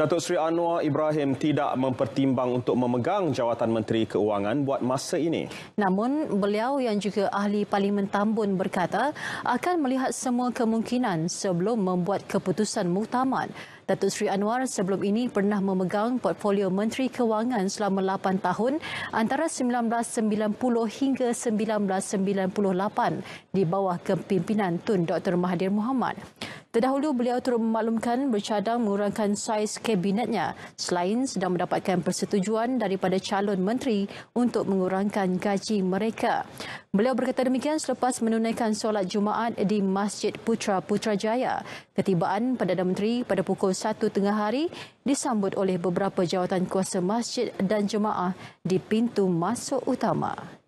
Datuk Seri Anwar Ibrahim tidak mempertimbang untuk memegang jawatan Menteri Keuangan buat masa ini. Namun, beliau yang juga ahli Parlimen Tambun berkata akan melihat semua kemungkinan sebelum membuat keputusan muhtamad. Datuk Seri Anwar sebelum ini pernah memegang portfolio Menteri Keuangan selama 8 tahun antara 1990 hingga 1998 di bawah kepimpinan Tun Dr. Mahathir Mohamad. Terdahulu beliau turut memaklumkan bercadang mengurangkan saiz kabinetnya selain sedang mendapatkan persetujuan daripada calon menteri untuk mengurangkan gaji mereka. Beliau berkata demikian selepas menunaikan solat Jumaat di Masjid Putra Putrajaya. Ketibaan Perdana Menteri pada pukul 1 tengah hari disambut oleh beberapa jawatan kuasa masjid dan jemaah di pintu masuk utama.